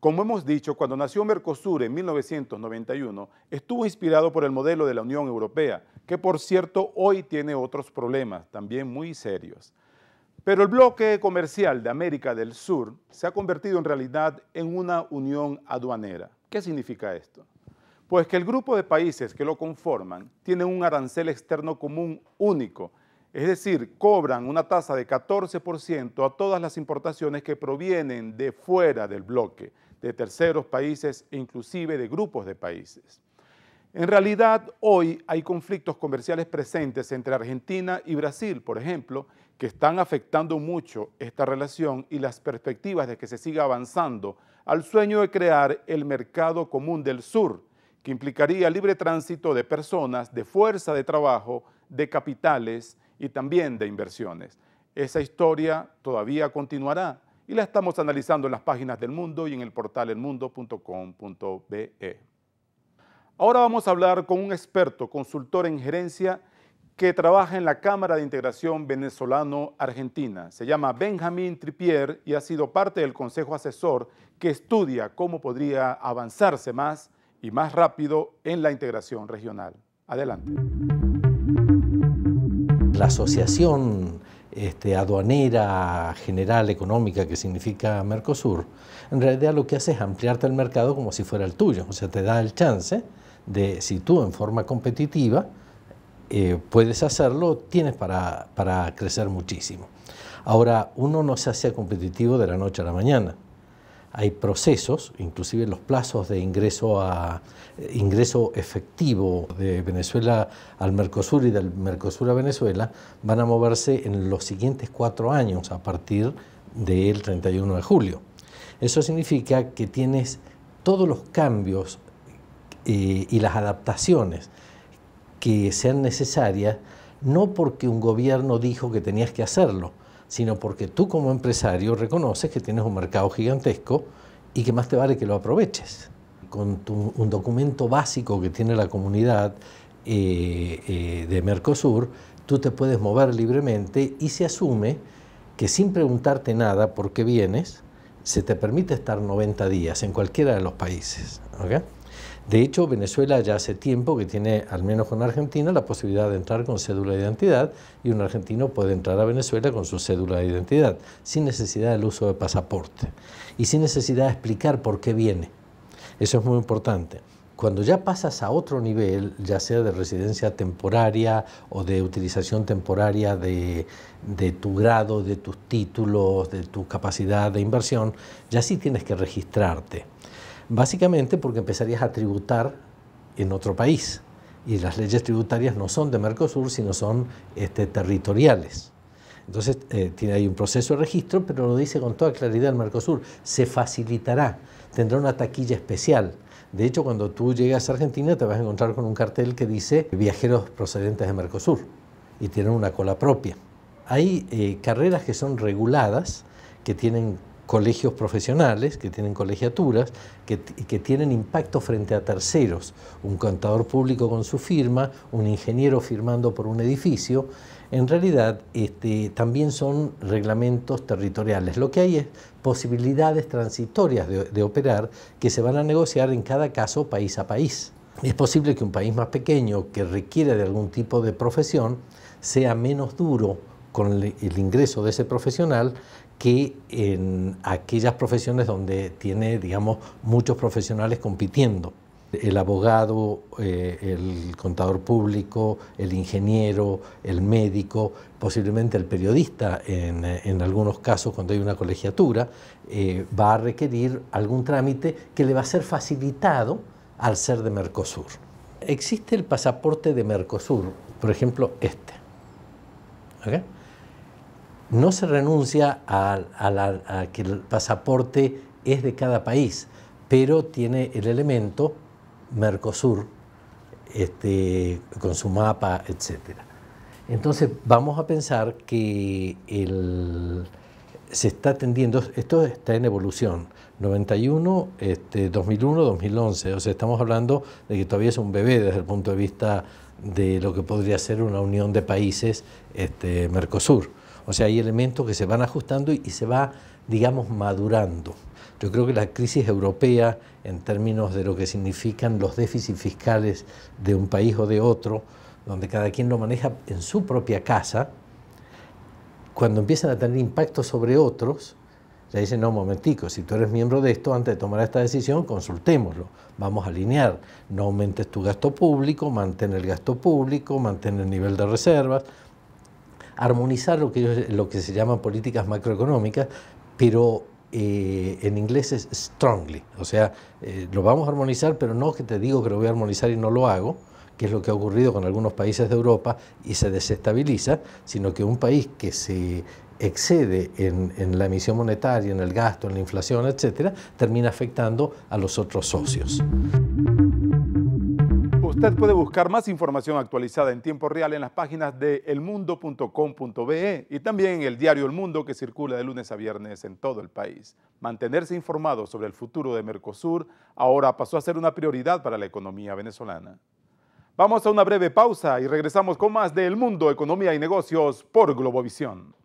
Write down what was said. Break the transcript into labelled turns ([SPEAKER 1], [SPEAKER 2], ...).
[SPEAKER 1] Como hemos dicho, cuando nació Mercosur en 1991, estuvo inspirado por el modelo de la Unión Europea, que por cierto hoy tiene otros problemas, también muy serios. Pero el bloque comercial de América del Sur se ha convertido en realidad en una unión aduanera. ¿Qué significa esto? Pues que el grupo de países que lo conforman tiene un arancel externo común único es decir, cobran una tasa de 14% a todas las importaciones que provienen de fuera del bloque, de terceros países e inclusive de grupos de países. En realidad, hoy hay conflictos comerciales presentes entre Argentina y Brasil, por ejemplo, que están afectando mucho esta relación y las perspectivas de que se siga avanzando al sueño de crear el mercado común del sur, que implicaría libre tránsito de personas, de fuerza de trabajo, de capitales y también de inversiones. Esa historia todavía continuará y la estamos analizando en las páginas del mundo y en el portal elmundo.com.be. Ahora vamos a hablar con un experto, consultor en gerencia que trabaja en la Cámara de Integración Venezolano-Argentina. Se llama Benjamín Tripier y ha sido parte del Consejo Asesor que estudia cómo podría avanzarse más y más rápido en la integración regional. Adelante
[SPEAKER 2] la asociación este, aduanera general económica que significa Mercosur, en realidad lo que hace es ampliarte el mercado como si fuera el tuyo, o sea, te da el chance de, si tú en forma competitiva eh, puedes hacerlo, tienes para, para crecer muchísimo. Ahora, uno no se hace competitivo de la noche a la mañana hay procesos, inclusive los plazos de ingreso, a, eh, ingreso efectivo de Venezuela al Mercosur y del Mercosur a Venezuela, van a moverse en los siguientes cuatro años a partir del 31 de julio. Eso significa que tienes todos los cambios eh, y las adaptaciones que sean necesarias, no porque un gobierno dijo que tenías que hacerlo, sino porque tú como empresario reconoces que tienes un mercado gigantesco y que más te vale que lo aproveches. Con un documento básico que tiene la comunidad eh, eh, de Mercosur, tú te puedes mover libremente y se asume que sin preguntarte nada por qué vienes, se te permite estar 90 días en cualquiera de los países. De hecho, Venezuela ya hace tiempo que tiene, al menos con Argentina, la posibilidad de entrar con cédula de identidad y un argentino puede entrar a Venezuela con su cédula de identidad, sin necesidad del uso de pasaporte y sin necesidad de explicar por qué viene. Eso es muy importante cuando ya pasas a otro nivel, ya sea de residencia temporaria o de utilización temporaria de, de, tu grado, de tus títulos, de tu capacidad de inversión, ya sí tienes que registrarte. Básicamente porque empezarías a tributar en otro país y las leyes tributarias no son de Mercosur, sino son este, territoriales. Entonces, eh, tiene ahí un proceso de registro, pero lo dice con toda claridad el Mercosur, se facilitará, tendrá una taquilla especial. De hecho, cuando tú llegas a Argentina te vas a encontrar con un cartel que dice viajeros procedentes de Mercosur y tienen una cola propia. Hay eh, carreras que son reguladas, que tienen colegios profesionales, que tienen colegiaturas, que, que, tienen impacto frente a terceros. Un contador público con su firma, un ingeniero firmando por un edificio. En realidad, este, también son reglamentos territoriales. Lo que hay es posibilidades transitorias de, operar que se van a negociar en cada caso país a país. Es posible que un país más pequeño que requiera de algún tipo de profesión sea menos duro con el, ingreso de ese profesional que en aquellas profesiones donde tiene, digamos, muchos profesionales compitiendo. El abogado, eh, el contador público, el ingeniero, el médico, posiblemente el periodista, en, algunos casos cuando hay una colegiatura, eh, va a requerir algún trámite que le va a ser facilitado al ser de Mercosur. Existe el pasaporte de Mercosur, por ejemplo, este no se renuncia a, que el pasaporte es de cada país, pero tiene el elemento Mercosur este, con su mapa, etc. Entonces vamos a pensar que se está atendiendo, esto está en evolución, 91, este, 2001, 2011, o sea, estamos hablando de que todavía es un bebé desde el punto de vista de lo que podría ser una unión de países este, Mercosur o sea, hay elementos que se van ajustando y, se va, digamos, madurando. Yo creo que la crisis europea, en términos de lo que significan los déficits fiscales de un país o de otro, donde cada quien lo maneja en su propia casa, cuando empiezan a tener impacto sobre otros, ya dicen, no, momentico, si tú eres miembro de esto, antes de tomar esta decisión, consultémoslo. Vamos a alinear. No aumentes tu gasto público, mantén el gasto público, mantén el nivel de reservas, armonizar lo que, lo que se llaman políticas macroeconómicas, pero eh, en inglés es strongly, o sea, eh, lo vamos a armonizar, pero no que te digo que lo voy a armonizar y no lo hago, que es lo que ha ocurrido con algunos países de Europa y se desestabiliza, sino que un país que se excede en, la emisión monetaria, en el gasto, en la inflación, etcétera, termina afectando a los otros socios.
[SPEAKER 1] Usted puede buscar más información actualizada en tiempo real en las páginas de elmundo.com.be y también en el diario El Mundo que circula de lunes a viernes en todo el país. Mantenerse informado sobre el futuro de Mercosur ahora pasó a ser una prioridad para la economía venezolana. Vamos a una breve pausa y regresamos con más de El Mundo, Economía y Negocios por Globovisión.